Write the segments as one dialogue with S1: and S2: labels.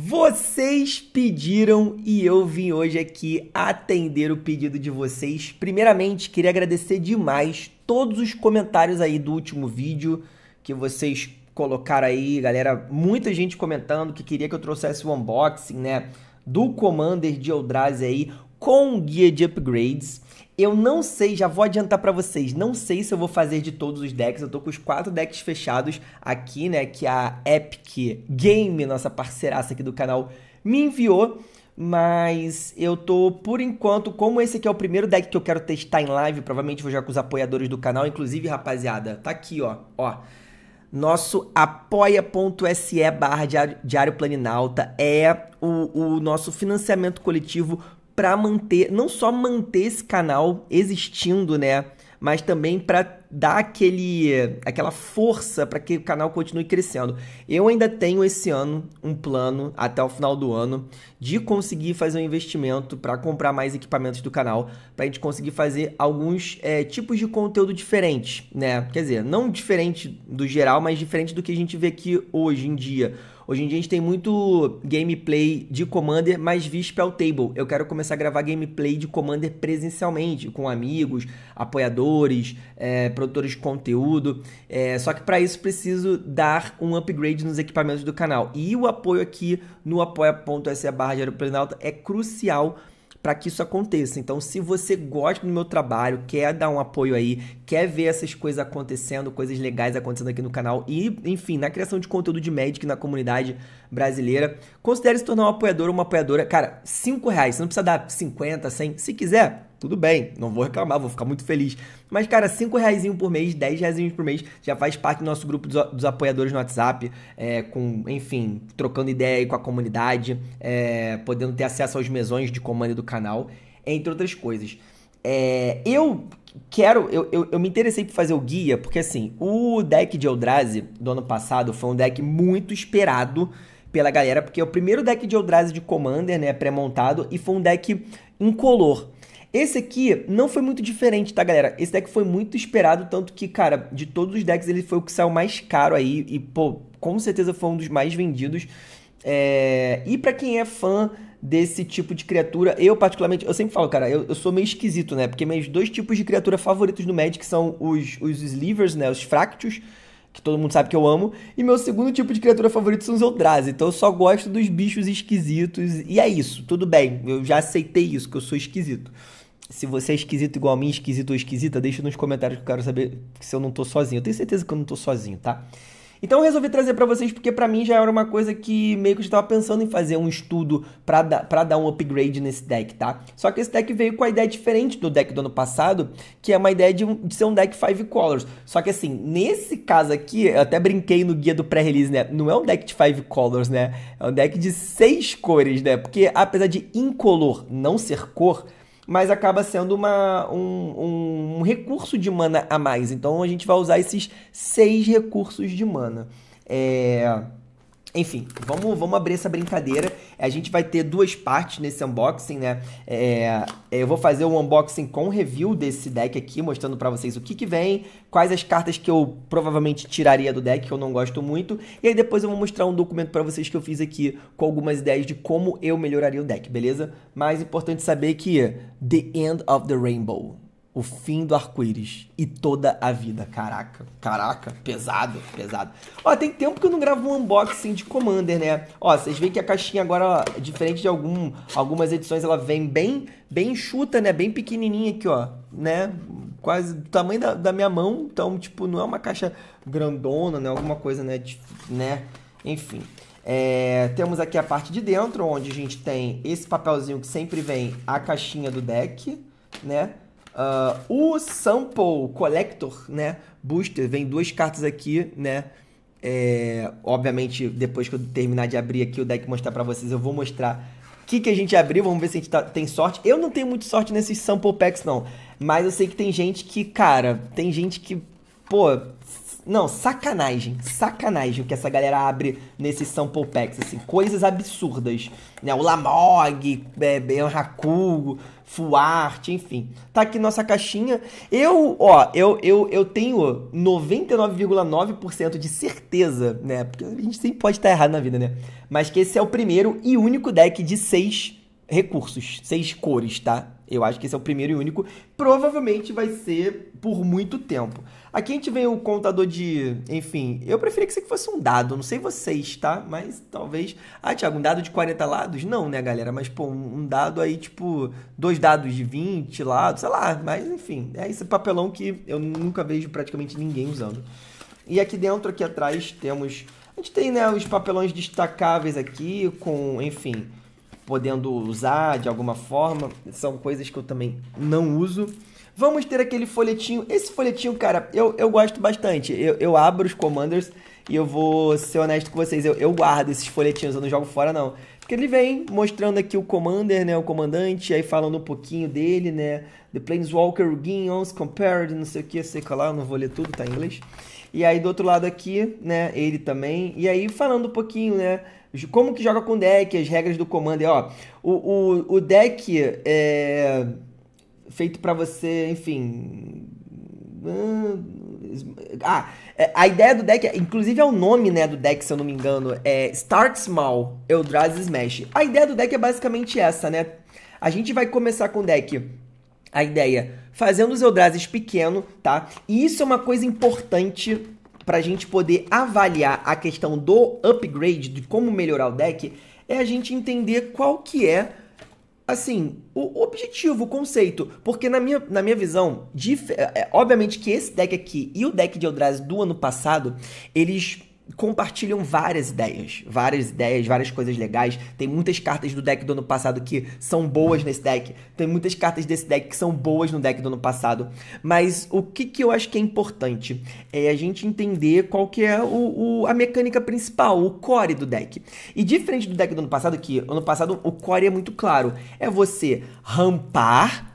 S1: Vocês pediram e eu vim hoje aqui atender o pedido de vocês. Primeiramente, queria agradecer demais todos os comentários aí do último vídeo que vocês colocaram aí, galera. Muita gente comentando que queria que eu trouxesse o unboxing, né? Do Commander de Eldrazi aí com guia de upgrades. Eu não sei, já vou adiantar para vocês, não sei se eu vou fazer de todos os decks. Eu tô com os quatro decks fechados aqui, né? Que a Epic Game, nossa parceiraça aqui do canal, me enviou. Mas eu tô, por enquanto, como esse aqui é o primeiro deck que eu quero testar em live, provavelmente vou jogar com os apoiadores do canal. Inclusive, rapaziada, tá aqui, ó. Ó nosso apoia.se barra Diário Planinalta é o, o, nosso financiamento coletivo para manter, não só manter esse canal existindo, né? Mas também para dar aquele, aquela força para que o canal continue crescendo. Eu ainda tenho esse ano um plano até o final do ano de conseguir fazer um investimento para comprar mais equipamentos do canal, para a gente conseguir fazer alguns é, tipos de conteúdo diferentes, né? Quer dizer, não diferente do geral, mas diferente do que a gente vê aqui hoje em dia Hoje em dia a gente tem muito gameplay de Commander, mas via spell é table. Eu quero começar a gravar gameplay de Commander presencialmente, com amigos, apoiadores, é, produtores de conteúdo. É, só que para isso preciso dar um upgrade nos equipamentos do canal. E o apoio aqui no apoia.se barra é crucial para que isso aconteça. Então, se você gosta do meu trabalho, quer dar um apoio aí, quer ver essas coisas acontecendo, coisas legais acontecendo aqui no canal e, enfim, na criação de conteúdo de Magic na comunidade brasileira, considere se tornar um apoiador ou uma apoiadora. Cara, 5 reais, você não precisa dar 50, 100. Se quiser, tudo bem, não vou reclamar, vou ficar muito feliz. Mas, cara, 5 reais por mês, 10 reais por mês, já faz parte do nosso grupo dos, dos apoiadores no WhatsApp, é, com, enfim, trocando ideia aí com a comunidade, é, podendo ter acesso aos mesões de comando do canal, entre outras coisas. É, eu quero, eu, eu, eu, me interessei por fazer o guia, porque assim, o deck de Eldrazi do ano passado foi um deck muito esperado pela galera, porque é o primeiro deck de Eldrazi de Commander, né, pré-montado, e foi um deck incolor. Esse aqui não foi muito diferente, tá, galera? Esse deck foi muito esperado, tanto que, cara, de todos os decks ele foi o que saiu mais caro aí e, pô, com certeza foi um dos mais vendidos. É... E para quem é fã desse tipo de criatura. Eu, particularmente, eu sempre falo, cara, eu, eu sou meio esquisito, né? Porque meus dois tipos de criatura favoritos no Magic são os, os Slivers, né? Os Fractus, que todo mundo sabe que eu amo. E meu segundo tipo de criatura favorito são os Eldrazi. Então eu só gosto dos bichos esquisitos. E é isso, tudo bem. Eu já aceitei isso, que eu sou esquisito. Se você é esquisito igual a mim, esquisito ou esquisita, deixa nos comentários que eu quero saber se eu não tô sozinho. Eu tenho certeza que eu não tô sozinho, tá? Então eu resolvi trazer para vocês porque para mim já era uma coisa que meio que eu estava pensando em fazer um estudo para da, dar um upgrade nesse deck, tá? Só que esse deck veio com a ideia diferente do deck do ano passado, que é uma ideia de, de ser um deck five colors. Só que assim, nesse caso aqui, eu até brinquei no guia do pré-release, né? Não é um deck de five colors, né? É um deck de seis cores, né? Porque apesar de incolor não ser cor, mas acaba sendo uma, um, um, recurso de mana a mais. Então a gente vai usar esses seis recursos de mana. É... Enfim, vamos, vamos abrir essa brincadeira a gente vai ter duas partes nesse unboxing, né? É, é, eu vou fazer um unboxing com review desse deck aqui, mostrando para vocês o que, que vem, quais as cartas que eu provavelmente tiraria do deck, que eu não gosto muito. E aí depois eu vou mostrar um documento para vocês que eu fiz aqui com algumas ideias de como eu melhoraria o deck, beleza? Mas é importante saber que The End of the Rainbow o fim do arco-íris e toda a vida. Caraca, caraca, pesado, pesado. Ó, tem tempo que eu não gravo um unboxing de Commander, né? Ó, vocês veem que a caixinha agora, ó, diferente de algum, algumas edições, ela vem bem, bem enxuta, né? Bem pequenininha aqui, ó, né? Quase do tamanho da, da minha mão, então, tipo, não é uma caixa grandona, né? Alguma coisa, né? De, né? Enfim. É, temos aqui a parte de dentro, onde a gente tem esse papelzinho que sempre vem a caixinha do deck, né? Uh, o Sample Collector, né? Booster, vem duas cartas aqui, né? É, obviamente, depois que eu terminar de abrir aqui o deck mostrar para vocês, eu vou mostrar o que, que a gente abriu. Vamos ver se a gente tá, tem sorte. Eu não tenho muita sorte nesses sample packs, não. Mas eu sei que tem gente que, cara, tem gente que, pô, não, sacanagem, sacanagem o que essa galera abre nesses sample packs, assim, coisas absurdas, né? O Lamog, é, Haku, fuarte, enfim. Tá aqui nossa caixinha. Eu, ó, eu, eu, eu tenho 99,9% de certeza, né? Porque a gente sempre pode estar errado na vida, né? Mas que esse é o primeiro e único deck de seis recursos, seis cores, tá? Eu acho que esse é o primeiro e único. Provavelmente vai ser por muito tempo. Aqui a gente vê o contador de. Enfim, eu preferia que isso aqui fosse um dado. Não sei vocês, tá? Mas talvez. Ah, Thiago, um dado de 40 lados? Não, né, galera? Mas, pô, um dado aí, tipo, dois dados de 20 lados, sei lá. Mas, enfim, é esse papelão que eu nunca vejo praticamente ninguém usando. E aqui dentro, aqui atrás, temos. A gente tem, né, os papelões destacáveis aqui, com, enfim podendo usar de alguma forma. São coisas que eu também não uso. Vamos ter aquele folhetinho. Esse folhetinho, cara, eu, eu gosto bastante. Eu, eu abro os commanders e eu vou ser honesto com vocês. Eu, eu guardo esses folhetinhos, eu não jogo fora, não. Porque ele vem mostrando aqui o commander, né? O comandante, aí falando um pouquinho dele, né? The Planeswalker Guignons Compared, não sei o que, sei lá, eu não vou ler tudo, tá em inglês. E aí do outro lado aqui, né? Ele também. E aí falando um pouquinho, né? Como que joga com deck, as regras do comando. Ó, o, o, o deck é feito para você, enfim. Ah, é, a ideia do deck, inclusive é o nome né, do deck, se eu não me engano, é Start Small, Eldrazi Smash. A ideia do deck é basicamente essa, né? A gente vai começar com o deck, a ideia, fazendo os Eldrazi pequeno, tá? E isso é uma coisa importante para a gente poder avaliar a questão do upgrade, de como melhorar o deck, é a gente entender qual que é assim, o objetivo, o conceito. Porque na minha, na minha visão, é, é, obviamente que esse deck aqui e o deck de Eldrazi do ano passado, eles compartilham várias ideias, várias ideias, várias coisas legais. Tem muitas cartas do deck do ano passado que são boas nesse deck. Tem muitas cartas desse deck que são boas no deck do ano passado. Mas o que, que eu acho que é importante é a gente entender qual que é o, o a mecânica principal, o core do deck. E diferente do deck do ano passado, que ano passado o core é muito claro, é você rampar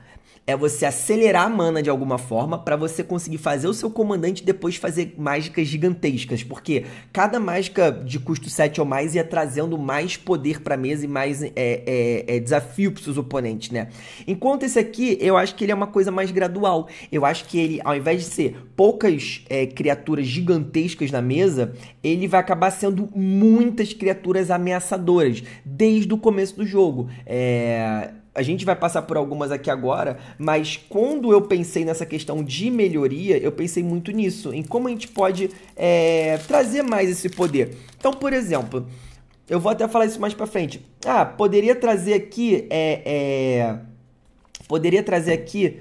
S1: é você acelerar a mana de alguma forma para você conseguir fazer o seu comandante depois fazer mágicas gigantescas, porque cada mágica de custo 7 ou mais ia trazendo mais poder para mesa e mais é, é, é desafio para seus oponentes, né? Enquanto esse aqui, eu acho que ele é uma coisa mais gradual. Eu acho que ele, ao invés de ser poucas é, criaturas gigantescas na mesa, ele vai acabar sendo muitas criaturas ameaçadoras desde o começo do jogo. É a gente vai passar por algumas aqui agora, mas quando eu pensei nessa questão de melhoria, eu pensei muito nisso, em como a gente pode é, trazer mais esse poder. Então, por exemplo, eu vou até falar isso mais para frente. Ah, poderia trazer aqui, é, é, poderia trazer aqui,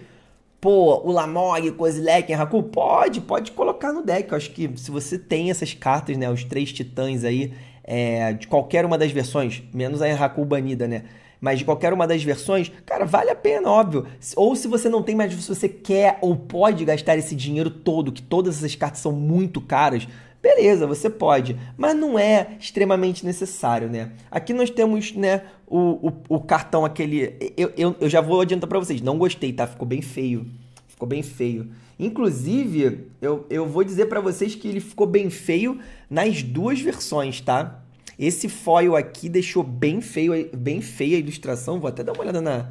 S1: pô, o Lamog, Kozilek, Raku, pode, pode colocar no deck. Eu acho que se você tem essas cartas, né, os três titãs aí, é, de qualquer uma das versões, menos a Raku banida, né? mas de qualquer uma das versões, cara, vale a pena, óbvio. Ou se você não tem, mais, se você quer ou pode gastar esse dinheiro todo, que todas essas cartas são muito caras, beleza, você pode, mas não é extremamente necessário, né? Aqui nós temos, né, o, o, o cartão aquele... Eu, eu, eu já vou adiantar para vocês, não gostei, tá? Ficou bem feio. Ficou bem feio. Inclusive, eu, eu vou dizer para vocês que ele ficou bem feio nas duas versões, tá? Esse foil aqui deixou bem, feio, bem feia a ilustração. Vou até dar uma olhada na...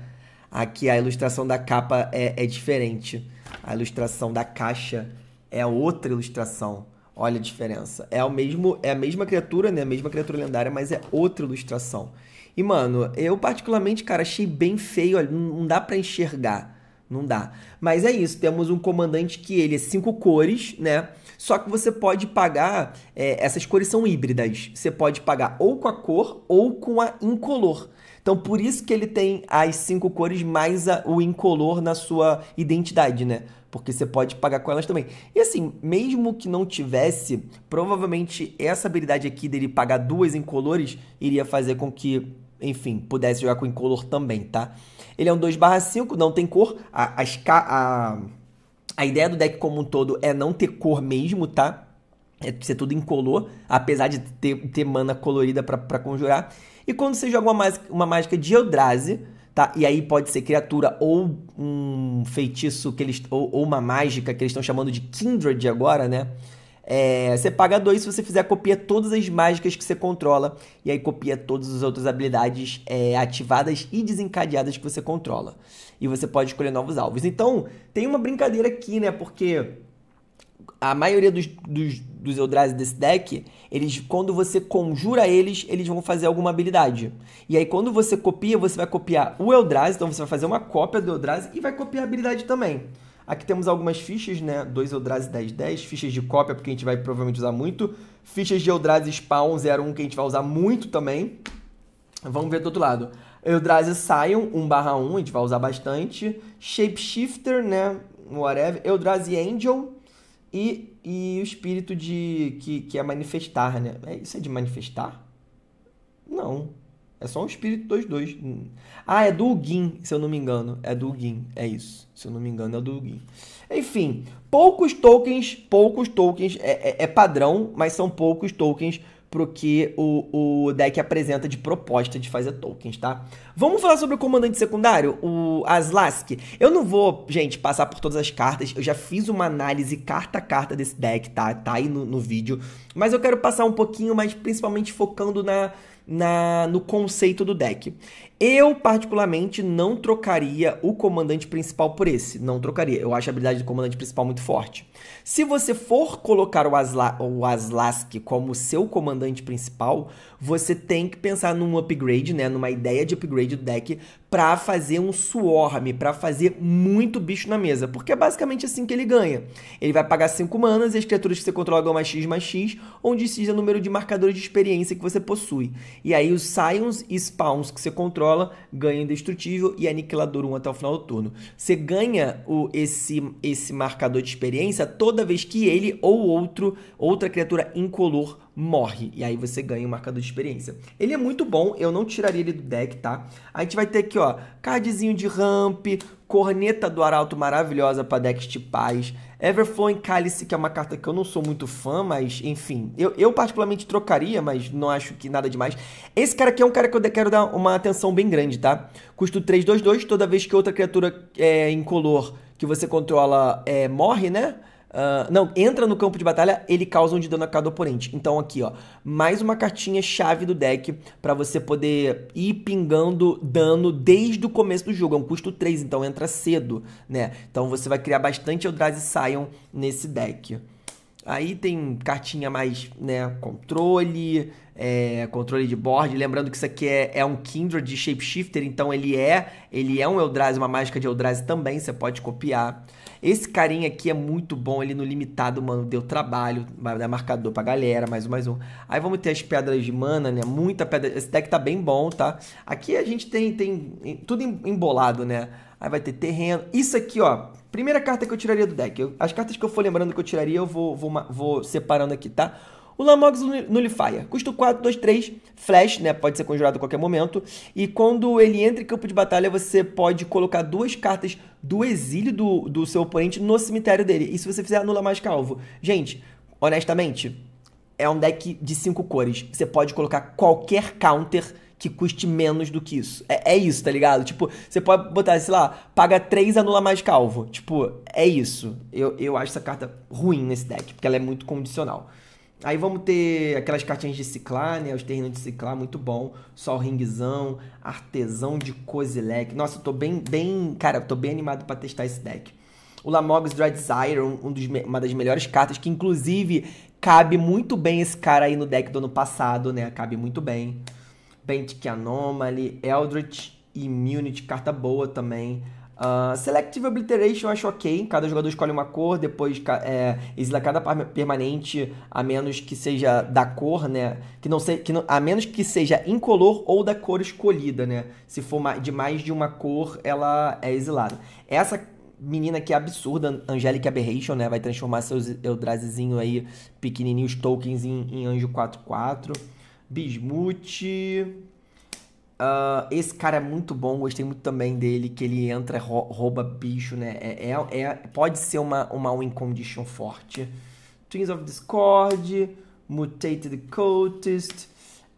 S1: Aqui a ilustração da capa é, é diferente. A ilustração da caixa é outra ilustração. Olha a diferença. É, o mesmo, é a mesma criatura, né? A mesma criatura lendária, mas é outra ilustração. E, mano, eu particularmente, cara, achei bem feio. Olha, não dá para enxergar. Não dá. Mas é isso. Temos um comandante que ele é cinco cores, né? Só que você pode pagar, é, essas cores são híbridas. Você pode pagar ou com a cor ou com a incolor. Então, por isso que ele tem as cinco cores mais a, o incolor na sua identidade, né? Porque você pode pagar com elas também. E assim, mesmo que não tivesse, provavelmente essa habilidade aqui dele pagar duas incolores iria fazer com que, enfim, pudesse jogar com incolor também, tá? Ele é um 2/5, não tem cor. A, a, a a ideia do deck como um todo é não ter cor mesmo, tá? É ser tudo incolor, apesar de ter, ter mana colorida para conjurar. E quando você joga uma, mágica, uma mágica de Eldrazi, tá? E aí pode ser criatura ou um feitiço que eles ou, ou uma mágica que eles estão chamando de Kindred agora, né? É, você paga 2 se você fizer copia todas as mágicas que você controla. E aí copia todas as outras habilidades é, ativadas e desencadeadas que você controla. E você pode escolher novos alvos. Então, tem uma brincadeira aqui, né? Porque a maioria dos, dos, dos Eldrazi desse deck, eles, quando você conjura eles, eles vão fazer alguma habilidade. E aí, quando você copia, você vai copiar o Eldrazi, então você vai fazer uma cópia do Eldrazi e vai copiar a habilidade também. Aqui temos algumas fichas, né? 2 Eldrazi 10, 10, fichas de cópia, porque a gente vai provavelmente usar muito. Fichas de Eldrazi Spawn 01, que a gente vai usar muito também. Vamos ver do outro lado. Eldrazi Scion 1 barra 1, a gente vai usar bastante. Shapeshifter, né? Whatever. Eldrazi Angel e, e o espírito de que, que é manifestar, né? É, isso é de manifestar? Não. É só o espírito 22. Ah, é do Ugin, se eu não me engano. É do Ugin, é isso. Se eu não me engano, é do Ugin. Enfim, poucos tokens, poucos tokens, é, é, é padrão, mas são poucos tokens pro que o, o deck apresenta de proposta de fazer tokens, tá? Vamos falar sobre o comandante secundário, o Aslask. Eu não vou, gente, passar por todas as cartas. Eu já fiz uma análise carta a carta desse deck, tá? Tá aí no, no vídeo. Mas eu quero passar um pouquinho, mas principalmente focando na na, no conceito do deck. Eu, particularmente, não trocaria o comandante principal por esse. Não trocaria. Eu acho a habilidade do comandante principal muito forte. Se você for colocar o, Asla o Aslask como seu comandante principal, você tem que pensar num upgrade, né? Numa ideia de upgrade do deck para fazer um swarm, para fazer muito bicho na mesa. Porque é basicamente assim que ele ganha. Ele vai pagar 5 manas e as criaturas que você controla ganham mais X mais X, onde X é o número de marcadores de experiência que você possui. E aí os Scions e Spawns que você controla controla, ganha indestrutível e aniquilador 1 até o final do turno. Você ganha o, esse, esse marcador de experiência toda vez que ele ou outro outra criatura incolor morre. E aí você ganha o marcador de experiência. Ele é muito bom, eu não tiraria ele do deck, tá? A gente vai ter aqui, ó, cardzinho de ramp, corneta do arauto maravilhosa para decks de paz, Everflowing Cálice, que é uma carta que eu não sou muito fã, mas enfim, eu, eu particularmente trocaria, mas não acho que nada demais. Esse cara aqui é um cara que eu quero dar uma atenção bem grande, tá? Custo 3, 2, 2, toda vez que outra criatura é, incolor que você controla é, morre, né? Ah, não, entra no campo de batalha, ele causa um de dano a cada oponente. Então aqui, ó, mais uma cartinha chave do deck para você poder ir pingando dano desde o começo do jogo. É um custo 3, então entra cedo, né? Então você vai criar bastante Eldrazi Scion nesse deck. Aí tem cartinha mais, né, controle, é, controle de board. Lembrando que isso aqui é, é um Kindred de Shapeshifter, então ele é, ele é um Eldrazi, uma mágica de Eldrazi também, você pode copiar. Esse carinha aqui é muito bom, ele no limitado, mano, deu trabalho, dá marcador pra galera, mais um, mais um. Aí vamos ter as pedras de mana, né? Muita pedra. Esse deck tá bem bom, tá? Aqui a gente tem, tem tudo embolado, né? Aí vai ter terreno. Isso aqui, ó. Primeira carta que eu tiraria do deck. Eu, as cartas que eu for lembrando que eu tiraria, eu vou, vou, vou separando aqui, tá? O Lamox Nullifier, custo 4, 2, 3, flash, né? Pode ser conjurado a qualquer momento. E quando ele entra em campo de batalha, você pode colocar duas cartas do exílio do, do seu oponente no cemitério dele. E se você fizer anula mais calvo, Gente, honestamente, é um deck de cinco cores. Você pode colocar qualquer counter que custe menos do que isso. É, é isso, tá ligado? Tipo, você pode botar, sei lá, paga 3 anula mais calvo. Tipo, é isso. Eu, eu acho essa carta ruim nesse deck, porque ela é muito condicional. Aí vamos ter aquelas cartinhas de ciclar, né? Os terrenos de ciclar, muito bom. Sol ringzão, artesão de Kozilek. Nossa, eu tô bem, bem. Cara, eu tô bem animado para testar esse deck. O Lamog's Dread Sire, um dos, uma das melhores cartas, que inclusive cabe muito bem esse cara aí no deck do ano passado, né? Cabe muito bem. Bantic Anomaly, Eldritch Immunity, carta boa também. Uh, Selective Obliteration eu acho ok, cada jogador escolhe uma cor, depois é, exila cada permanente, a menos que seja da cor, né? Que não se, que não, a menos que seja incolor ou da cor escolhida, né? Se for de mais de uma cor, ela é exilada. Essa menina que é absurda, Angelic Aberration, né? Vai transformar seus Eldrazizinho aí, pequenininhos tokens, em, em Anjo 4-4. Bismuth. Uh, esse cara é muito bom, gostei muito também dele, que ele entra, rouba bicho, né? É, é, é pode ser uma, uma win condition forte. Twins of Discord, Mutated Cultist.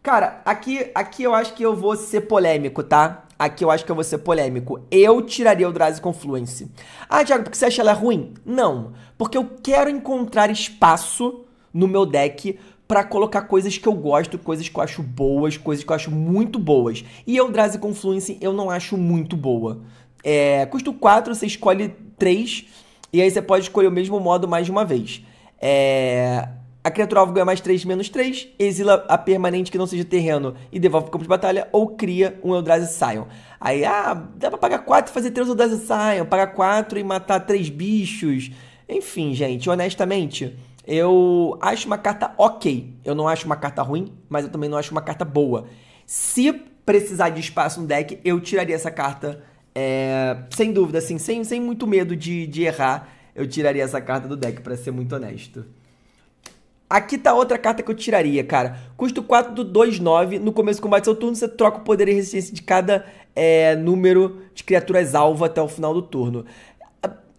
S1: Cara, aqui, aqui eu acho que eu vou ser polêmico, tá? Aqui eu acho que eu vou ser polêmico. Eu tiraria o Drazi Confluence. Ah, Thiago, porque você acha ela ruim? Não. Porque eu quero encontrar espaço no meu deck para colocar coisas que eu gosto, coisas que eu acho boas, coisas que eu acho muito boas. E Eldrazi Confluence eu não acho muito boa. É, custo 4, você escolhe 3, e aí você pode escolher o mesmo modo mais de uma vez. É, a criatura alvo ganha mais 3, menos 3, exila a permanente que não seja terreno e devolve para o campo de batalha, ou cria um Eldrazi Sion. Aí, ah, dá pra pagar 4 e fazer 3 Eldrazi Sion, pagar 4 e matar 3 bichos. Enfim, gente, honestamente eu acho uma carta ok. Eu não acho uma carta ruim, mas eu também não acho uma carta boa. Se precisar de espaço no deck, eu tiraria essa carta é, sem dúvida, assim, sem, sem muito medo de, de errar. Eu tiraria essa carta do deck, para ser muito honesto. Aqui tá outra carta que eu tiraria, cara. Custo 4 do 2, No começo do combate do seu turno, você troca o poder e resistência de cada é, número de criaturas alvo até o final do turno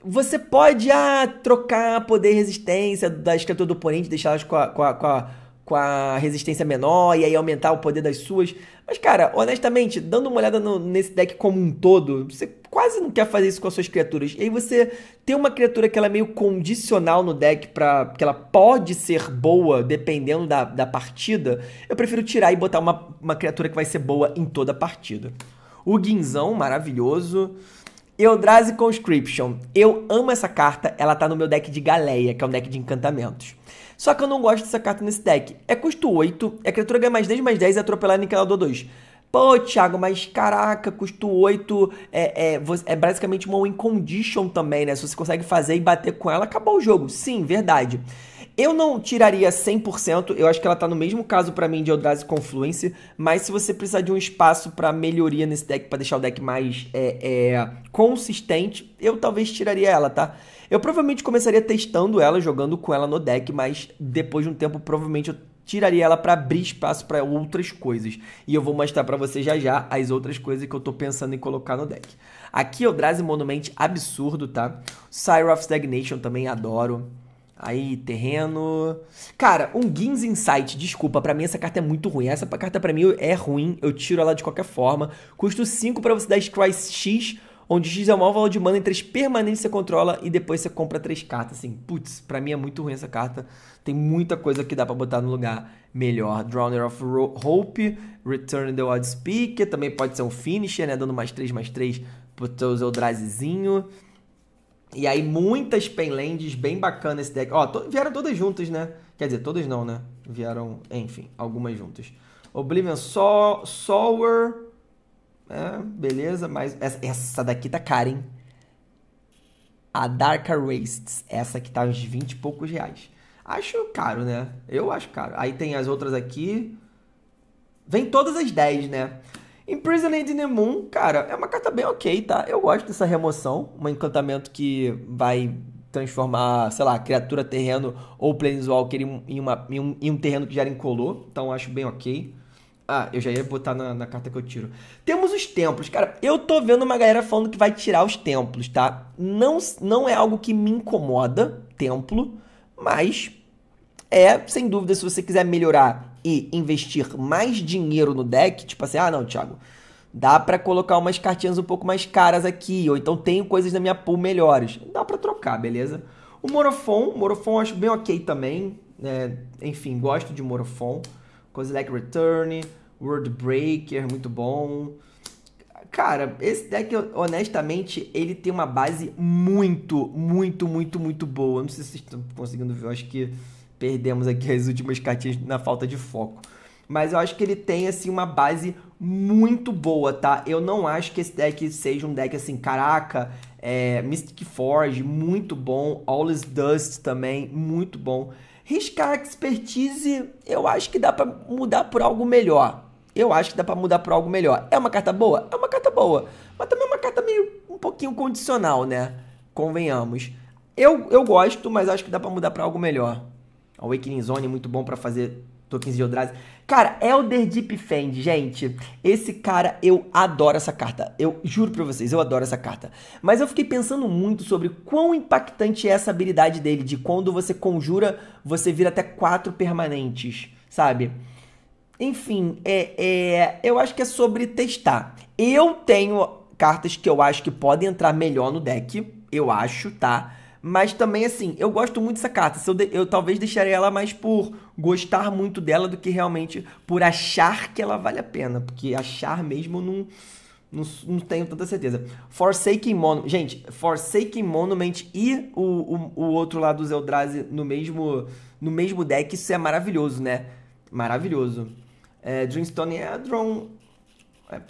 S1: você pode ah, trocar poder e resistência da escritura do oponente, deixar las com a, com, a, com, a, com a resistência menor e aí aumentar o poder das suas. Mas, cara, honestamente, dando uma olhada no, nesse deck como um todo, você quase não quer fazer isso com as suas criaturas. E aí você tem uma criatura que ela é meio condicional no deck, pra, que ela pode ser boa dependendo da, da partida. Eu prefiro tirar e botar uma, uma criatura que vai ser boa em toda a partida. O Guinzão, maravilhoso. Eldrazi Conscription. Eu amo essa carta, ela tá no meu deck de Galeia, que é um deck de encantamentos. Só que eu não gosto dessa carta nesse deck. É custo 8, é criatura ganha mais 10, mais 10 e é atropelar Nicanor 2. Pô, Thiago, mas caraca, custo 8 é, é, é basicamente uma win condition também, né? Se você consegue fazer e bater com ela, acabou o jogo. Sim, verdade. Verdade. Eu não tiraria 100%, eu acho que ela está no mesmo caso para mim de Eldrazi Confluence, mas se você precisar de um espaço para melhoria nesse deck, para deixar o deck mais é, é, consistente, eu talvez tiraria ela, tá? Eu provavelmente começaria testando ela, jogando com ela no deck, mas depois de um tempo provavelmente eu tiraria ela para abrir espaço para outras coisas. E eu vou mostrar para você já já as outras coisas que eu tô pensando em colocar no deck. Aqui Eldrazi Monument absurdo, tá? Sire of Stagnation também adoro. Aí, terreno. Cara, um Guin's Insight, desculpa, para mim essa carta é muito ruim. Essa carta para mim é ruim, eu tiro ela de qualquer forma. Custo 5 para você dar Scry X, onde X é o maior valor de mana em 3 permanentes você controla e depois você compra 3 cartas. Assim, putz, pra mim é muito ruim essa carta. Tem muita coisa que dá para botar no lugar melhor. Drowner of Hope, Return the Odd Speaker, também pode ser um Finisher, né? Dando mais 3, mais 3 pro teu Eldrazizinho. E aí muitas penlands bem bacana esse deck. Ó, to vieram todas juntas, né? Quer dizer, todas não, né? Vieram, enfim, algumas juntas. Oblivion so Sower. É, beleza, mas essa, essa, daqui tá cara, hein? A dark Wastes. Essa aqui tá uns 20 e poucos reais. Acho caro, né? Eu acho caro. Aí tem as outras aqui. Vem todas as 10, né? Imprisoned in the Moon, cara, é uma carta bem ok, tá? Eu gosto dessa remoção, um encantamento que vai transformar, sei lá, criatura terreno ou planeswalker em, em, uma, em, um, em um terreno que já incolor, então acho bem ok. Ah, eu já ia botar na, na, carta que eu tiro. Temos os templos. Cara, eu tô vendo uma galera falando que vai tirar os templos, tá? Não, não é algo que me incomoda, templo, mas é, sem dúvida, se você quiser melhorar e investir mais dinheiro no deck, tipo assim, ah não, Thiago, dá para colocar umas cartinhas um pouco mais caras aqui, ou então tenho coisas na minha pool melhores. Dá para trocar, beleza? O Morophon Morofon acho bem ok também, né? Enfim, gosto de Morophon. Coisa like Return, World Breaker, muito bom. Cara, esse deck, honestamente, ele tem uma base muito, muito, muito, muito boa. Não sei se vocês estão conseguindo ver, eu acho que perdemos aqui as últimas cartinhas na falta de foco. Mas eu acho que ele tem, assim, uma base muito boa, tá? Eu não acho que esse deck seja um deck, assim, caraca, é, Mystic Forge, muito bom. All Dust também, muito bom. Riscar Expertise, eu acho que dá para mudar por algo melhor. Eu acho que dá para mudar por algo melhor. É uma carta boa? É uma carta boa. Mas também é uma carta meio um pouquinho condicional, né? Convenhamos. Eu, eu gosto, mas acho que dá para mudar para algo melhor. Awakening Zone é muito bom para fazer tokens de Eldrazi. Cara, Elder Deep Fend, gente. Esse cara, eu adoro essa carta. Eu juro pra vocês, eu adoro essa carta. Mas eu fiquei pensando muito sobre quão impactante é essa habilidade dele. De quando você conjura, você vira até quatro permanentes, sabe? Enfim, é, é, eu acho que é sobre testar. Eu tenho cartas que eu acho que podem entrar melhor no deck. Eu acho, tá? Mas também, assim, eu gosto muito dessa carta. Eu, de... eu talvez deixaria ela mais por gostar muito dela do que realmente por achar que ela vale a pena. Porque achar mesmo não. Não, não, tenho tanta certeza. Forsaken Monument. Gente, Forsaken Monument e o, o, o outro lado do Zeldrazi no mesmo, no mesmo deck, isso é maravilhoso, né? Maravilhoso. É, Dreamstone é drone. É,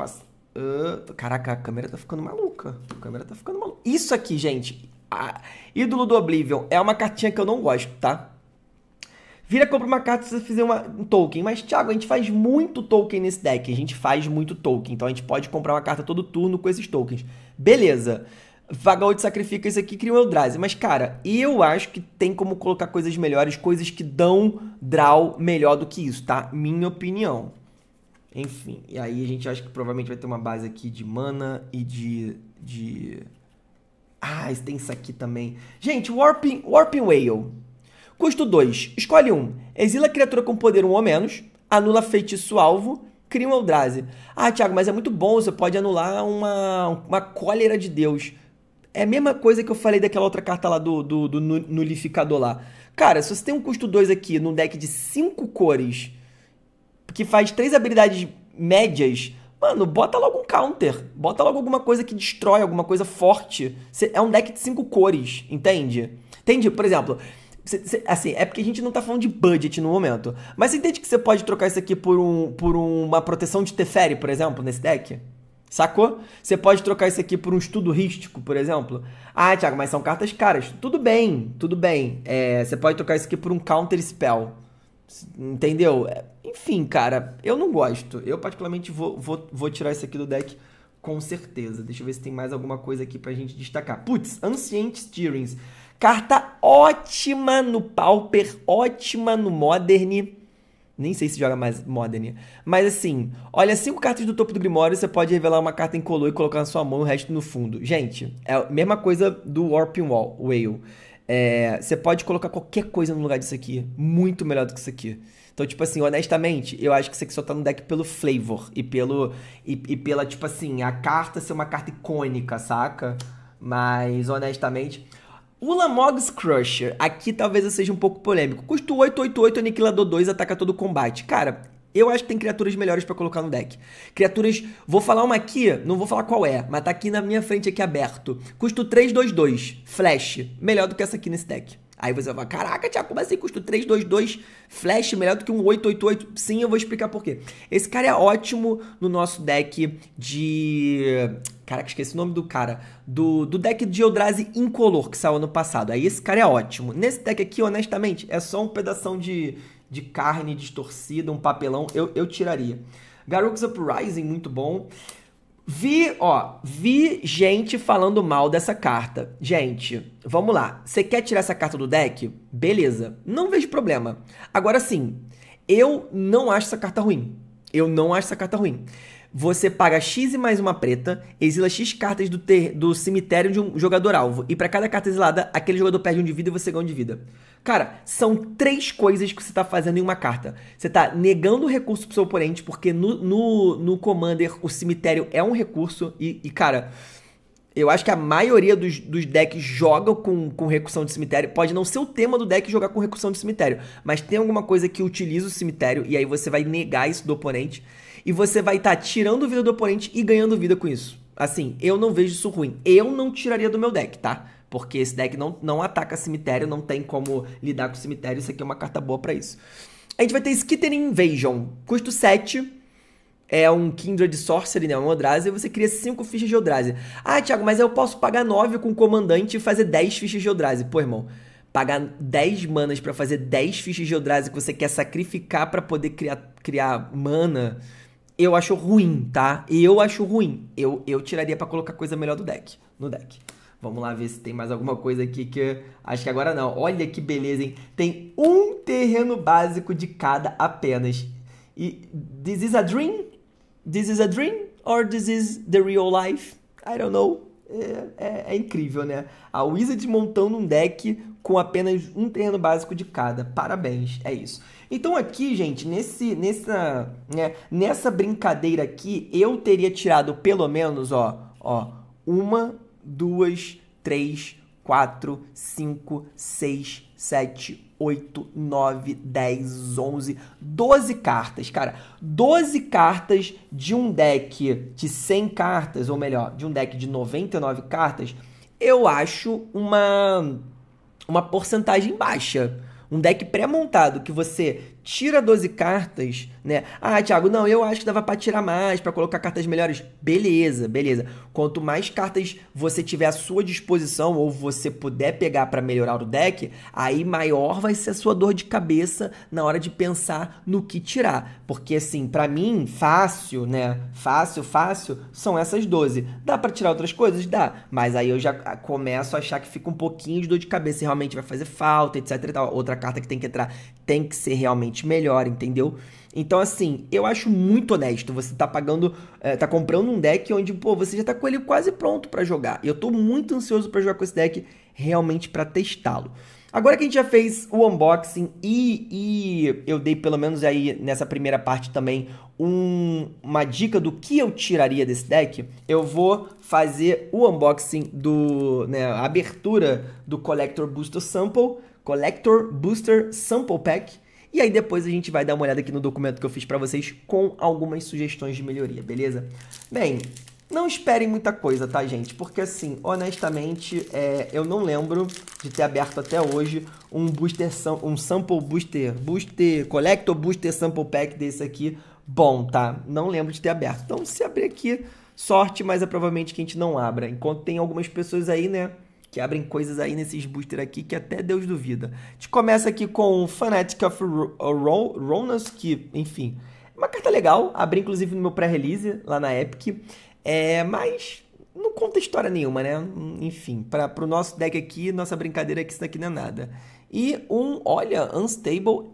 S1: Uh, caraca, a câmera tá ficando maluca. A câmera tá ficando maluca. Isso aqui, gente ídolo do Oblivion é uma cartinha que eu não gosto, tá? Vira, compra uma carta se você fizer uma, um token. Mas, Thiago, a gente faz muito token nesse deck. A gente faz muito token. Então a gente pode comprar uma carta todo turno com esses tokens. Beleza. Vagaud sacrifica isso aqui cria um Eldrazi. Mas, cara, eu acho que tem como colocar coisas melhores, coisas que dão draw melhor do que isso, tá? Minha opinião. Enfim, e aí a gente acha que provavelmente vai ter uma base aqui de mana e de. de ah, tem isso aqui também. Gente, Warping, Warping Whale. Custo 2. Escolhe 1. Um. Exila criatura com poder 1 um ou menos. Anula feitiço alvo. Cria um Eldrazi. Ah, Thiago, mas é muito bom. Você pode anular uma, uma cólera de Deus. É a mesma coisa que eu falei daquela outra carta lá do, do, do lá. Cara, se você tem um custo 2 aqui num deck de 5 cores, que faz três habilidades médias, Mano, bota logo um counter. Bota logo alguma coisa que destrói, alguma coisa forte. Cê, é um deck de cinco cores, entende? Entende? Por exemplo, cê, cê, assim, é porque a gente não tá falando de budget no momento. Mas você entende que você pode trocar isso aqui por, um, por uma proteção de Teferi, por exemplo, nesse deck? Sacou? Você pode trocar isso aqui por um estudo rístico, por exemplo. Ah, Thiago, mas são cartas caras. Tudo bem, tudo bem. você é, pode trocar isso aqui por um counter spell. Entendeu? Enfim, cara, eu não gosto. Eu, particularmente, vou, vou, vou tirar isso aqui do deck com certeza. Deixa eu ver se tem mais alguma coisa aqui pra gente destacar. Putz, Ancient Steerings. Carta ótima no Pauper, ótima no Modern. Nem sei se joga mais Modern. Mas assim, olha, cinco cartas do topo do Grimório, você pode revelar uma carta em color e colocar na sua mão o resto no fundo. Gente, é a mesma coisa do Warping Wall, Whale. É, você pode colocar qualquer coisa no lugar disso aqui. Muito melhor do que isso aqui. Então, tipo assim, honestamente, eu acho que isso aqui só tá no deck pelo flavor. E pelo. E, e pela, tipo assim, a carta ser uma carta icônica, saca? Mas, honestamente. O Lamog's Crusher, aqui talvez eu seja um pouco polêmico. Custo 888, aniquilador 2, ataca todo combate. Cara, eu acho que tem criaturas melhores para colocar no deck. Criaturas, vou falar uma aqui, não vou falar qual é, mas tá aqui na minha frente aqui aberto. Custo 2, flash, melhor do que essa aqui nesse deck. Aí você vai, caraca, Thiago, como assim custo 2, flash melhor do que um 8? Sim, eu vou explicar por quê. Esse cara é ótimo no nosso deck de... Caraca, esqueci o nome do cara. Do, do deck de Eldrazi incolor que saiu ano passado. Aí esse cara é ótimo. Nesse deck aqui, honestamente, é só um pedação de, de carne distorcida, um papelão, eu, eu tiraria. Garux Uprising, muito bom. Vi, ó, vi gente falando mal dessa carta. Gente, vamos lá. Você quer tirar essa carta do deck? Beleza. Não vejo problema. Agora sim, eu não acho essa carta ruim. Eu não acho essa carta ruim você paga X e mais uma preta, exila X cartas do, ter, do cemitério de um jogador alvo. E para cada carta exilada, aquele jogador perde um de vida e você ganha um de vida. Cara, são três coisas que você tá fazendo em uma carta. Você tá negando o recurso pro seu oponente, porque no, no, no Commander o cemitério é um recurso. E, e cara, eu acho que a maioria dos, dos decks joga com, com recursão de cemitério. Pode não ser o tema do deck jogar com recursão de cemitério, mas tem alguma coisa que utiliza o cemitério e aí você vai negar isso do oponente e você vai estar tá tirando vida do oponente e ganhando vida com isso. Assim, eu não vejo isso ruim. Eu não tiraria do meu deck, tá? Porque esse deck não, não ataca cemitério, não tem como lidar com cemitério. Isso aqui é uma carta boa para isso. A gente vai ter Skittering Invasion, custo 7. É um Kindred Sorcery, né? Um Eldrazi, e você cria 5 fichas de Eldrazi. Ah, Thiago, mas eu posso pagar 9 com o comandante e fazer 10 fichas de Eldrazi. Pô, irmão, pagar 10 manas para fazer 10 fichas de Eldrazi que você quer sacrificar para poder criar, criar mana eu acho ruim, tá? Eu acho ruim. Eu, eu tiraria para colocar coisa melhor do deck, no deck. Vamos lá ver se tem mais alguma coisa aqui que acho que agora não. Olha que beleza, hein? Tem um terreno básico de cada apenas. E this is a dream? This is a dream? Or this is the real life? I don't know. É, é, é incrível, né? A Wizard montando um deck com apenas um terreno básico de cada. Parabéns, é isso. Então aqui, gente, nesse, nessa, né, nessa brincadeira aqui, eu teria tirado pelo menos, ó, ó, uma, duas, três, quatro, cinco, seis, sete, oito, nove, dez, onze, doze cartas, cara. Doze cartas de um deck de cem cartas, ou melhor, de um deck de noventa e nove cartas, eu acho uma uma porcentagem baixa. Um deck pré-montado que você tira 12 cartas, né? Ah, Thiago, não, eu acho que dava para tirar mais, para colocar cartas melhores. Beleza, beleza. Quanto mais cartas você tiver à sua disposição ou você puder pegar para melhorar o deck, aí maior vai ser a sua dor de cabeça na hora de pensar no que tirar. Porque assim, para mim, fácil, né? Fácil, fácil, são essas 12. Dá para tirar outras coisas? Dá, mas aí eu já ah, começo a achar que fica um pouquinho de dor de cabeça, se realmente vai fazer falta, etc e tal. Outra carta que tem que entrar tem que ser realmente melhor, entendeu? Então, assim, eu acho muito honesto. Você tá pagando, é, tá comprando um deck onde, pô, você já tá com ele quase pronto para jogar. E eu tô muito ansioso para jogar com esse deck, realmente para testá-lo. Agora que a gente já fez o unboxing e, e, eu dei pelo menos aí nessa primeira parte também um, uma dica do que eu tiraria desse deck, eu vou fazer o unboxing do, né, a abertura do Collector Booster Sample, Collector Booster Sample Pack, e aí depois a gente vai dar uma olhada aqui no documento que eu fiz para vocês com algumas sugestões de melhoria, beleza? Bem, não esperem muita coisa, tá, gente? Porque, assim, honestamente, é, eu não lembro de ter aberto até hoje um booster, um sample booster, booster, collector booster sample pack desse aqui bom, tá? Não lembro de ter aberto. Então, se abrir aqui, sorte, mas é provavelmente que a gente não abra. Enquanto tem algumas pessoas aí, né, que abrem coisas aí nesses booster aqui que até Deus duvida. A gente começa aqui com Fanatic of uh, Ronus, que, enfim, é uma carta legal, abri inclusive no meu pré-release lá na Epic, é, mas não conta história nenhuma, né? Enfim, para o nosso deck aqui, nossa brincadeira é que isso daqui não é nada. E um, olha, Unstable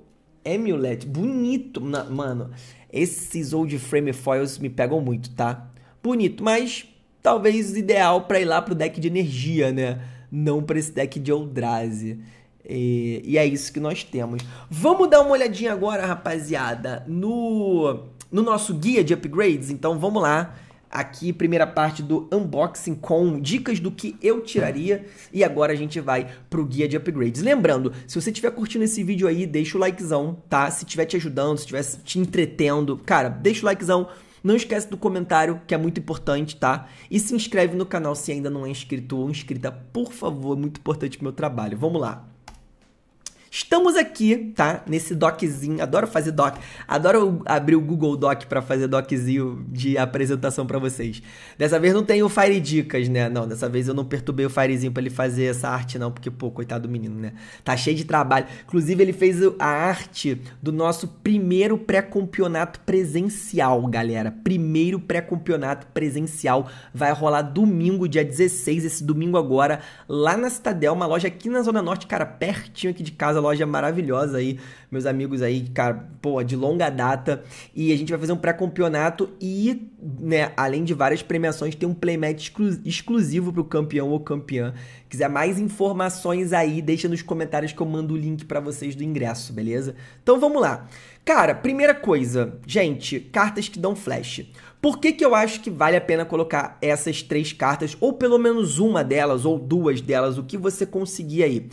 S1: Amulet, bonito, na, mano, esses old frame foils me pegam muito, tá? Bonito, mas talvez ideal para ir lá pro deck de energia, né? não para esse deck de Eldrazi. E, e, é isso que nós temos. Vamos dar uma olhadinha agora, rapaziada, no, no nosso guia de upgrades. Então vamos lá. Aqui, primeira parte do unboxing com dicas do que eu tiraria. E agora a gente vai pro guia de upgrades. Lembrando, se você estiver curtindo esse vídeo aí, deixa o likezão, tá? Se estiver te ajudando, se estiver te entretendo, cara, deixa o likezão não esquece do comentário, que é muito importante, tá? E se inscreve no canal se ainda não é inscrito ou inscrita, por favor, é muito importante pro meu trabalho. Vamos lá. Estamos aqui, tá? Nesse doczinho. Adoro fazer doc. Adoro abrir o Google Doc para fazer doczinho de apresentação para vocês. Dessa vez não tem o Fire Dicas, né? Não, dessa vez eu não perturbei o Firezinho para ele fazer essa arte não, porque pô, coitado do menino, né? Tá cheio de trabalho. Inclusive ele fez a arte do nosso primeiro pré-campeonato presencial, galera. Primeiro pré-campeonato presencial vai rolar domingo, dia 16, esse domingo agora, lá na Citadel, uma loja aqui na Zona Norte, cara, pertinho aqui de casa loja maravilhosa aí, meus amigos aí, cara, pô, de longa data. E a gente vai fazer um pré-campeonato e, né, além de várias premiações, tem um playmat exclu exclusivo pro campeão ou campeã. Quiser mais informações aí, deixa nos comentários que eu mando o link para vocês do ingresso, beleza? Então vamos lá. Cara, primeira coisa, gente, cartas que dão flash. Por que, que eu acho que vale a pena colocar essas três cartas, ou pelo menos uma delas, ou duas delas, o que você conseguir aí?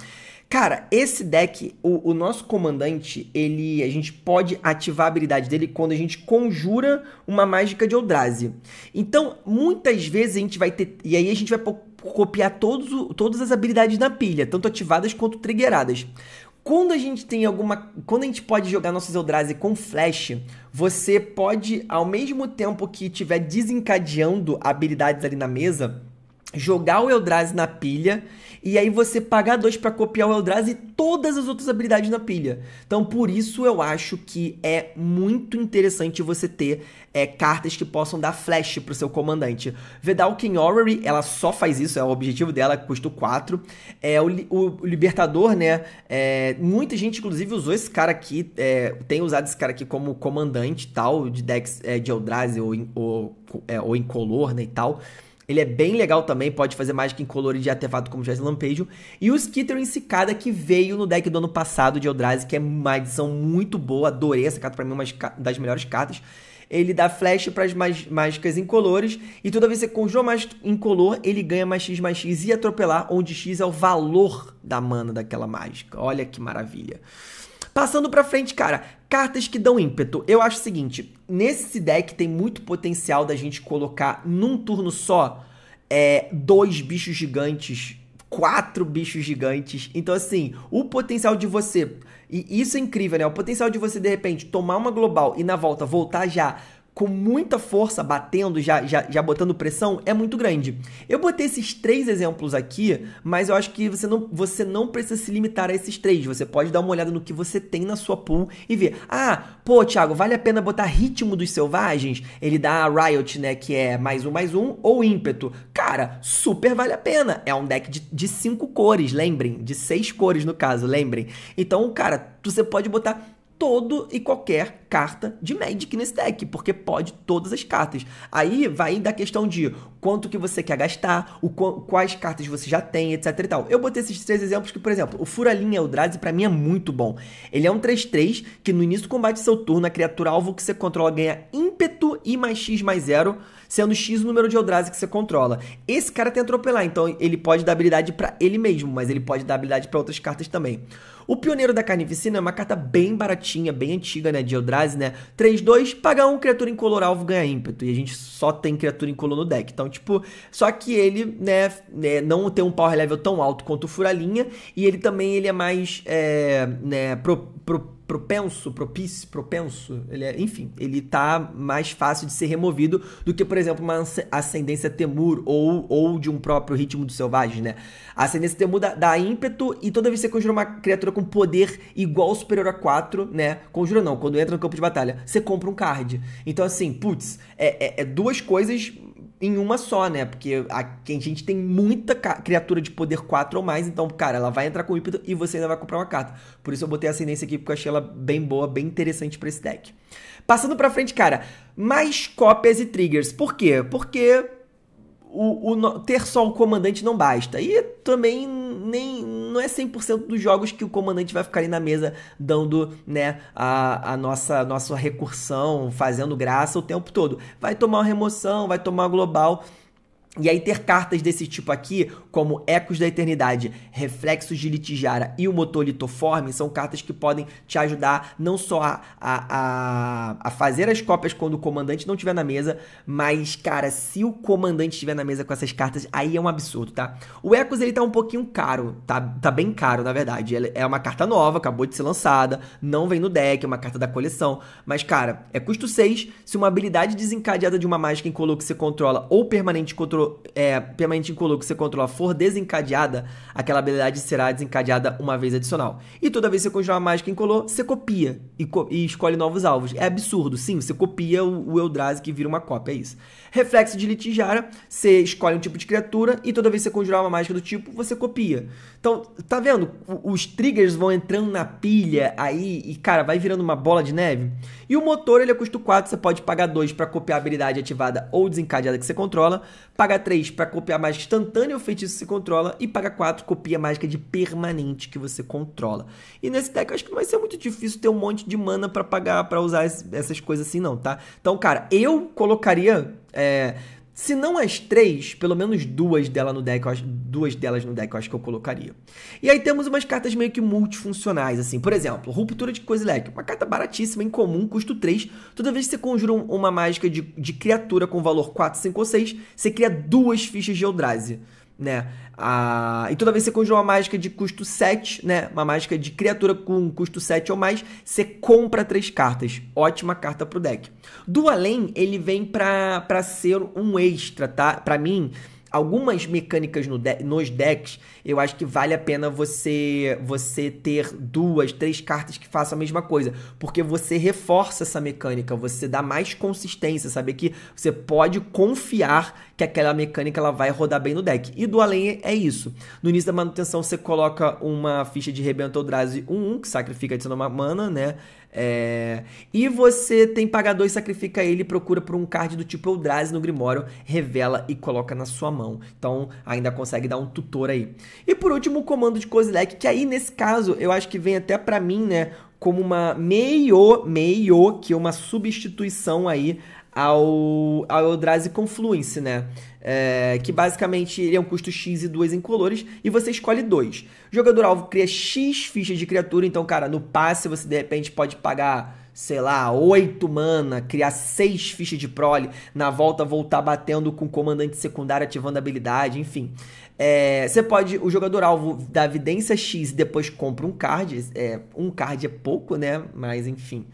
S1: Cara, esse deck, o, o, nosso comandante, ele, a gente pode ativar a habilidade dele quando a gente conjura uma mágica de Eldrazi. Então, muitas vezes a gente vai ter, e aí a gente vai copiar todos, todas as habilidades na pilha, tanto ativadas quanto triggeradas. Quando a gente tem alguma, quando a gente pode jogar nossos Eldrazi com flash, você pode, ao mesmo tempo que estiver desencadeando habilidades ali na mesa, jogar o Eldrazi na pilha e aí você pagar 2 para copiar o Eldrazi e todas as outras habilidades na pilha. Então, por isso eu acho que é muito interessante você ter é, cartas que possam dar flash pro seu comandante. Vedalken Orrery, ela só faz isso, é o objetivo dela, custa 4. É, o, o, Libertador, né? É, muita gente, inclusive, usou esse cara aqui, é, tem usado esse cara aqui como comandante tal, de decks é, de Eldrazi ou, ou, é, ou incolor, né, e tal. Ele é bem legal também, pode fazer mágica em colores de artefato como Jazz Lampejo. E o Skittering Cicada, que veio no deck do ano passado de Eldrazi, que é uma edição muito boa. Adorei essa carta, pra mim, é uma das melhores cartas ele dá flash para as mágicas incolores, e toda vez que você conjura mágica incolor, ele ganha mais X mais X e atropelar, onde X é o valor da mana daquela mágica. Olha que maravilha. Passando pra frente, cara, cartas que dão ímpeto. Eu acho o seguinte, nesse deck tem muito potencial da gente colocar num turno só é, dois bichos gigantes quatro bichos gigantes. Então, assim, o potencial de você. E isso é incrível, né? O potencial de você, de repente, tomar uma global e na volta voltar já com muita força batendo, já, já, já botando pressão, é muito grande. Eu botei esses três exemplos aqui, mas eu acho que você não, você não precisa se limitar a esses três. Você pode dar uma olhada no que você tem na sua pool e ver. Ah, pô, Thiago, vale a pena botar ritmo dos selvagens? Ele dá a Riot, né? Que é mais um, mais um, ou ímpeto. Cara, super vale a pena. É um deck de, de cinco cores, lembrem. De seis cores, no caso, lembrem. Então, cara, você pode botar todo e qualquer carta de Magic nesse deck, porque pode todas as cartas. Aí vai da questão de quanto que você quer gastar, o qu quais cartas você já tem, etc e tal. Eu botei esses três exemplos que, por exemplo, o Furalinha Eldrazi para mim é muito bom. Ele é um 3-3 que no início do combate seu turno, a criatura alvo que você controla ganha ímpeto e mais X mais zero, sendo X o número de Eldrazi que você controla. Esse cara tem atropelar, então ele pode dar habilidade para ele mesmo, mas ele pode dar habilidade para outras cartas também. O Pioneiro da Carnificina é uma carta bem baratinha, bem antiga, né? De Eldrazi, né? 3-2, pagar um criatura incolor alvo ganha ímpeto. E a gente só tem criatura incolor no deck. Então, tipo, só que ele, né, né não tem um power level tão alto quanto o Furalinha. E ele também ele é mais, é, né, pro, pro propenso, propício, propenso, ele é, enfim, ele tá mais fácil de ser removido do que, por exemplo, uma ascendência temur ou, ou de um próprio ritmo do selvagem, né? A ascendência temur dá, dá ímpeto e toda vez que você conjura uma criatura com poder igual ou superior a 4, né? Conjura não, quando entra no campo de batalha, você compra um card. Então, assim, putz, é, é, é duas coisas em uma só, né? Porque a, a gente tem muita criatura de poder 4 ou mais, então, cara, ela vai entrar com o ímpeto e você ainda vai comprar uma carta. Por isso eu botei a ascendência aqui, porque eu achei ela bem boa, bem interessante para esse deck. Passando pra frente, cara, mais cópias e triggers. Por quê? Porque o, o, ter só um comandante não basta. E também nem não é 100% dos jogos que o comandante vai ficar ali na mesa dando né, a, a nossa, nossa recursão, fazendo graça o tempo todo. Vai tomar uma remoção, vai tomar uma global e aí ter cartas desse tipo aqui, como Ecos da Eternidade, Reflexos de Litijara e o Motor Litoforme, são cartas que podem te ajudar não só a, a, a fazer as cópias quando o comandante não estiver na mesa, mas, cara, se o comandante estiver na mesa com essas cartas, aí é um absurdo, tá? O Ecos, ele tá um pouquinho caro, tá, tá bem caro, na verdade. Ele é uma carta nova, acabou de ser lançada, não vem no deck, é uma carta da coleção, mas, cara, é custo 6, se uma habilidade desencadeada de uma mágica em color que você controla ou permanente controla control, é, permanente incolor que você controla for desencadeada, aquela habilidade será desencadeada uma vez adicional. E toda vez que você conjurar uma mágica incolor, você copia e, co e, escolhe novos alvos. É absurdo, sim, você copia o, o Eldrazi que vira uma cópia, é isso. Reflexo de Litigiara, você escolhe um tipo de criatura e toda vez que você conjurar uma mágica do tipo, você copia. Então, tá vendo? Os triggers vão entrando na pilha aí e, cara, vai virando uma bola de neve. E o motor, ele é custo 4, você pode pagar 2 para copiar a habilidade ativada ou desencadeada que você controla, pagar paga 3 para copiar mágica instantânea ou feitiço que se controla. E paga 4, copia a mágica de permanente que você controla. E nesse deck eu acho que não vai ser muito difícil ter um monte de mana para pagar para usar essas coisas assim, não, tá? Então, cara, eu colocaria. É, se não as três, pelo menos duas, dela no deck, acho, duas delas no deck eu acho que eu colocaria. E aí temos umas cartas meio que multifuncionais, assim. Por exemplo, Ruptura de Kozilek. Uma carta baratíssima, incomum, custo 3. Toda vez que você conjura uma mágica de, de, criatura com valor 4, 5 ou 6, você cria duas fichas de Eldrazi né? a e toda vez que você conjura uma mágica de custo 7, né? Uma mágica de criatura com custo 7 ou mais, você compra três cartas. Ótima carta pro deck. Do além, ele vem pra, pra ser um extra, tá? Pra mim, algumas mecânicas no de nos decks, eu acho que vale a pena você você ter duas, três cartas que façam a mesma coisa, porque você reforça essa mecânica, você dá mais consistência, saber que você pode confiar que aquela mecânica ela vai rodar bem no deck. E do além é isso. No início da manutenção você coloca uma ficha de Rebentodrazi 1 1 que sacrifica adicionando uma mana, né? É... E você tem pagador e sacrifica ele, procura por um card do tipo Eldrazi no Grimório, revela e coloca na sua mão. Então ainda consegue dar um tutor aí. E por último, o comando de Kozilek, que aí nesse caso eu acho que vem até para mim, né? Como uma meio, meio que é uma substituição aí ao, ao Eldrazi Confluence, né? É, que basicamente ele é um custo X e duas incolores, e você escolhe dois. O jogador-alvo cria X fichas de criatura, então, cara, no passe você de repente pode pagar sei lá, oito mana, criar seis fichas de prole, na volta voltar batendo com o comandante secundário ativando a habilidade, enfim. É, você pode, o jogador alvo da evidência X depois compra um card, é, um card é pouco, né? Mas enfim.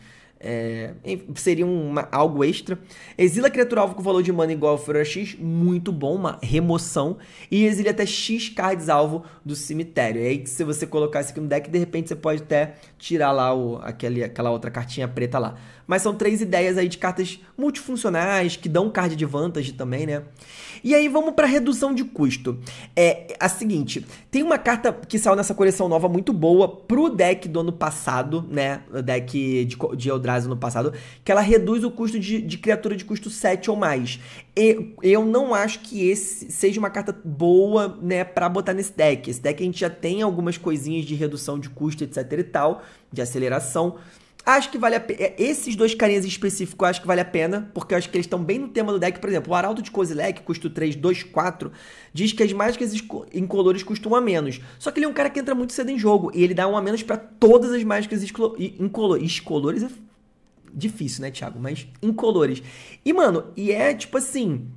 S1: É, seria uma, algo extra. Exila criatura alvo com valor de mana igual ao Furor X, muito bom, uma remoção. E exila até X cards alvo do cemitério. E aí, se você colocar isso aqui no deck, de repente você pode até tirar lá o, aquele, aquela outra cartinha preta lá. Mas são três ideias aí de cartas multifuncionais que dão card advantage também, né? E aí vamos para redução de custo. É a seguinte, tem uma carta que saiu nessa coleção nova muito boa pro deck do ano passado, né? O deck de, de Eldrazi no passado, que ela reduz o custo de, de criatura de custo 7 ou mais. E, eu não acho que esse seja uma carta boa, né, para botar nesse deck. Esse deck a gente já tem algumas coisinhas de redução de custo, etc e tal, de aceleração. Acho que vale a pena. É, esses dois carinhas em específico eu acho que vale a pena, porque eu acho que eles estão bem no tema do deck. Por exemplo, o Arauto de Kozilek, custo 3, 2, 4, diz que as mágicas incolores custam a menos. Só que ele é um cara que entra muito cedo em jogo, e ele dá um a menos para todas as mágicas incolores. Incolores é difícil, né, Thiago? Mas incolores. E, mano, e é tipo assim.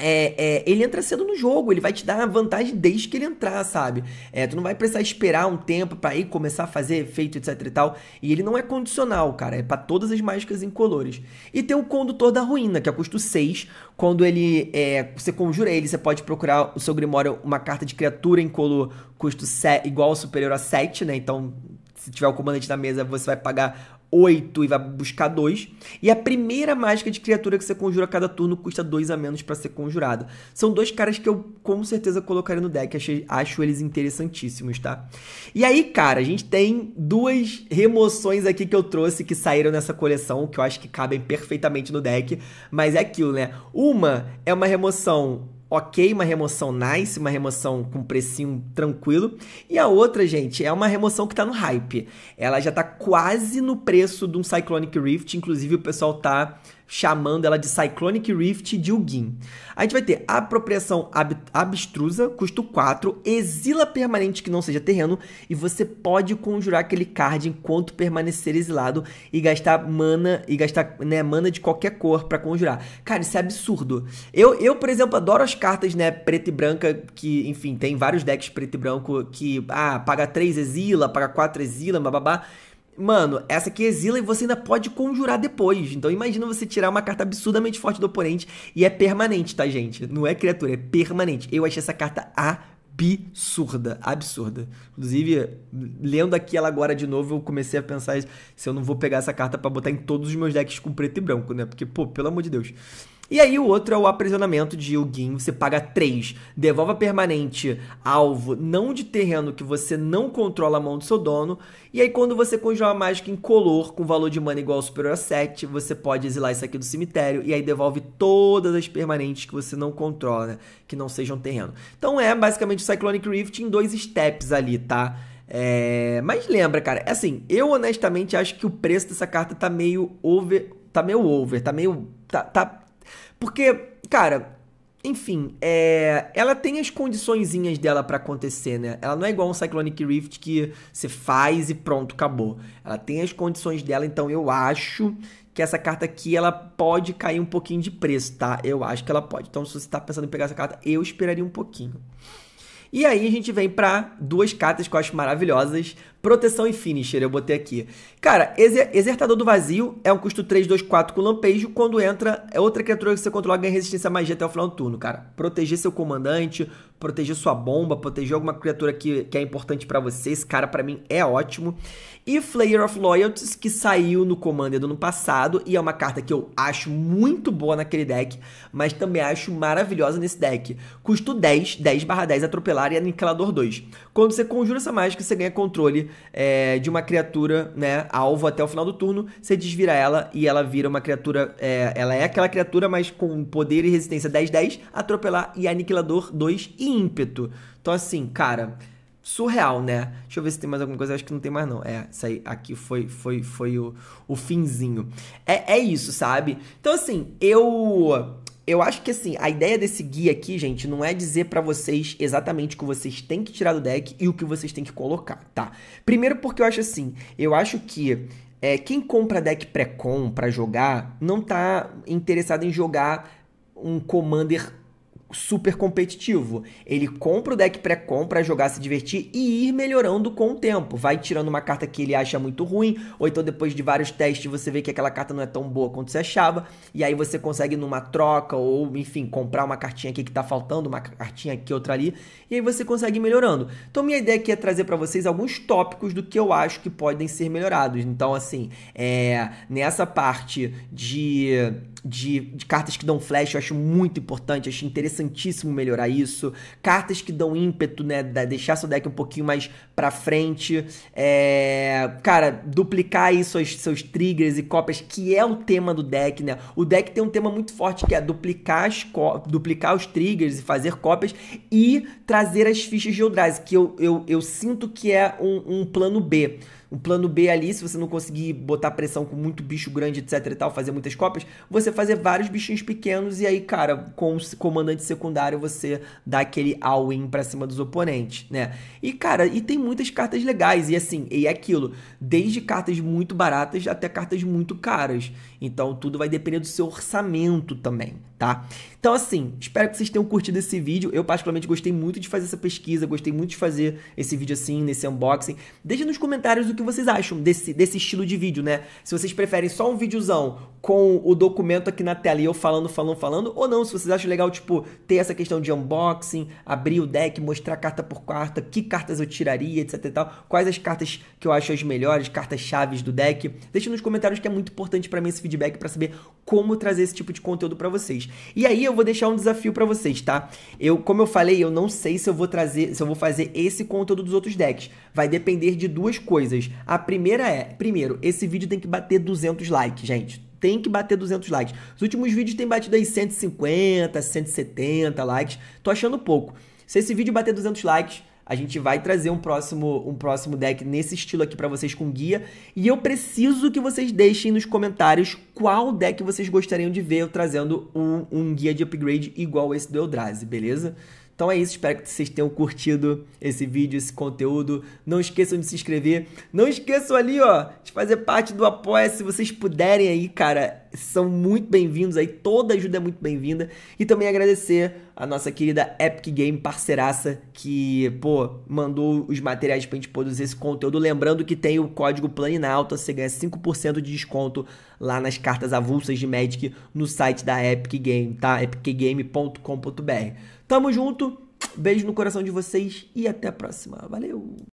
S1: É, é, ele entra cedo no jogo, ele vai te dar vantagem desde que ele entrar, sabe? É, tu não vai precisar esperar um tempo para ir começar a fazer efeito, etc e tal. E ele não é condicional, cara, é para todas as mágicas incolores. E tem o Condutor da Ruína, que é custo 6. Quando ele é, você conjura ele, você pode procurar o seu Grimório uma carta de criatura incolor custo 7, igual ou superior a 7, né? Então, se tiver o comandante na mesa, você vai pagar 8 e vai buscar 2. E a primeira mágica de criatura que você conjura a cada turno custa 2 a menos para ser conjurado. São dois caras que eu com certeza colocaria no deck, achei, acho eles interessantíssimos, tá? E aí, cara, a gente tem duas remoções aqui que eu trouxe que saíram nessa coleção, que eu acho que cabem perfeitamente no deck, mas é aquilo, né? Uma é uma remoção ok, uma remoção nice, uma remoção com precinho tranquilo. E a outra, gente, é uma remoção que tá no hype. Ela já tá quase no preço de um Cyclonic Rift, inclusive o pessoal tá chamando ela de Cyclonic Rift de Ugin. A gente vai ter apropriação ab abstrusa, custo 4, exila permanente que não seja terreno, e você pode conjurar aquele card enquanto permanecer exilado e gastar mana e gastar né, mana de qualquer cor para conjurar. Cara, isso é absurdo. Eu, eu, por exemplo, adoro as cartas né, preta e branca, que, enfim, tem vários decks preto e branco que ah, paga 3 exila, paga 4 exila, bababá. Mano, essa aqui exila e você ainda pode conjurar depois. Então imagina você tirar uma carta absurdamente forte do oponente e é permanente, tá, gente? Não é criatura, é permanente. Eu achei essa carta absurda, absurda. Inclusive, lendo aqui ela agora de novo, eu comecei a pensar se eu não vou pegar essa carta para botar em todos os meus decks com preto e branco, né? Porque, pô, pelo amor de Deus. E aí o outro é o aprisionamento de Yugin, você paga 3, devolve a permanente alvo não de terreno que você não controla a mão do seu dono, e aí quando você conjura a mágica color com valor de mana igual ou superior a 7, você pode exilar isso aqui do cemitério e aí devolve todas as permanentes que você não controla, né? que não sejam terreno. Então é basicamente o Cyclonic Rift em dois steps ali, tá? É... Mas lembra, cara, é assim, eu honestamente acho que o preço dessa carta tá meio over... Tá meio over, tá meio... Tá, tá, porque, cara, enfim, é, ela tem as condiçõezinhas dela para acontecer, né? Ela não é igual um Cyclonic Rift que você faz e pronto, acabou. Ela tem as condições dela, então eu acho que essa carta aqui ela pode cair um pouquinho de preço, tá? Eu acho que ela pode. Então, se você tá pensando em pegar essa carta, eu esperaria um pouquinho. E aí a gente vem para duas cartas que eu acho maravilhosas, Proteção e finisher, eu botei aqui. Cara, Exertador do Vazio é um custo 3, 2, 4 com lampejo. Quando entra, é outra criatura que você controla ganha resistência à magia até o final do turno, cara. Proteger seu comandante, proteger sua bomba, proteger alguma criatura que, que é importante para você. Esse cara, para mim, é ótimo. E Flayer of Loyalties, que saiu no Commander do ano passado, e é uma carta que eu acho muito boa naquele deck, mas também acho maravilhosa nesse deck. Custo 10, 10 barra 10 atropelar e aniquilador 2. Quando você conjura essa mágica, você ganha controle de, é, de uma criatura, né, alvo até o final do turno, você desvira ela e ela vira uma criatura, é, ela é aquela criatura, mas com poder e resistência 10-10, atropelar e aniquilador 2 e ímpeto. Então assim, cara, surreal, né? Deixa eu ver se tem mais alguma coisa, acho que não tem mais não. É, isso aí, aqui foi foi foi o, o finzinho. É, é isso, sabe? Então assim, eu eu acho que assim, a ideia desse guia aqui, gente, não é dizer para vocês exatamente o que vocês têm que tirar do deck e o que vocês têm que colocar, tá? Primeiro porque eu acho assim, eu acho que é, quem compra deck pré-com pra jogar não tá interessado em jogar um commander super competitivo. Ele compra o deck pré-com para jogar, se divertir e ir melhorando com o tempo. Vai tirando uma carta que ele acha muito ruim, ou então depois de vários testes você vê que aquela carta não é tão boa quanto você achava, e aí você consegue numa troca ou, enfim, comprar uma cartinha aqui que tá faltando, uma cartinha aqui, outra ali, e aí você consegue ir melhorando. Então minha ideia aqui é trazer para vocês alguns tópicos do que eu acho que podem ser melhorados. Então assim, é, nessa parte de, de, de cartas que dão flash, eu acho muito importante, acho interessante interessantíssimo melhorar isso. Cartas que dão ímpeto, né? Deixar seu deck um pouquinho mais pra frente. É... Cara, duplicar aí seus, seus triggers e cópias, que é o tema do deck, né? O deck tem um tema muito forte que é duplicar, as duplicar os triggers e fazer cópias e trazer as fichas de Eldrazi, que eu, eu, eu sinto que é um, um plano B um plano B ali, se você não conseguir botar pressão com muito bicho grande, etc e tal, fazer muitas cópias, você fazer vários bichinhos pequenos e aí, cara, com o comandante secundário você dá aquele all-in pra cima dos oponentes, né? E, cara, e tem muitas cartas legais, e assim, e é aquilo, desde cartas muito baratas até cartas muito caras. Então, tudo vai depender do seu orçamento também, tá? Então, assim, espero que vocês tenham curtido esse vídeo. Eu, particularmente, gostei muito de fazer essa pesquisa, gostei muito de fazer esse vídeo assim, nesse unboxing. Deixa nos comentários o que vocês acham desse, desse estilo de vídeo, né? Se vocês preferem só um videozão com o documento aqui na tela e eu falando, falando, falando, ou não, se vocês acham legal, tipo, ter essa questão de unboxing, abrir o deck, mostrar carta por carta, que cartas eu tiraria, etc e tal, quais as cartas que eu acho as melhores, cartas chaves do deck. Deixa nos comentários que é muito importante para mim esse feedback para saber como trazer esse tipo de conteúdo para vocês. E aí eu vou deixar um desafio para vocês, tá? Eu, como eu falei, eu não sei se eu vou trazer, se eu vou fazer esse conteúdo dos outros decks. Vai depender de duas coisas. A primeira é, primeiro, esse vídeo tem que bater 200 likes, gente tem que bater 200 likes. Os últimos vídeos têm batido aí 150, 170 likes. Tô achando pouco. Se esse vídeo bater 200 likes, a gente vai trazer um próximo, um próximo deck nesse estilo aqui para vocês com guia. E eu preciso que vocês deixem nos comentários qual deck vocês gostariam de ver eu trazendo um, um guia de upgrade igual esse do Eldrazi, beleza? Então é isso, espero que vocês tenham curtido esse vídeo, esse conteúdo. Não esqueçam de se inscrever. Não esqueçam ali, ó, de fazer parte do Apoia se vocês puderem aí, cara. São muito bem-vindos aí, toda ajuda é muito bem-vinda. E também agradecer a nossa querida Epic Game parceiraça que, pô, mandou os materiais pra gente produzir esse conteúdo. Lembrando que tem o código Planinalta, você ganha 5% de desconto lá nas cartas avulsas de Magic no site da Epic Game, tá? epicgame.com.br. Tamo junto, beijo no coração de vocês e até a próxima. Valeu!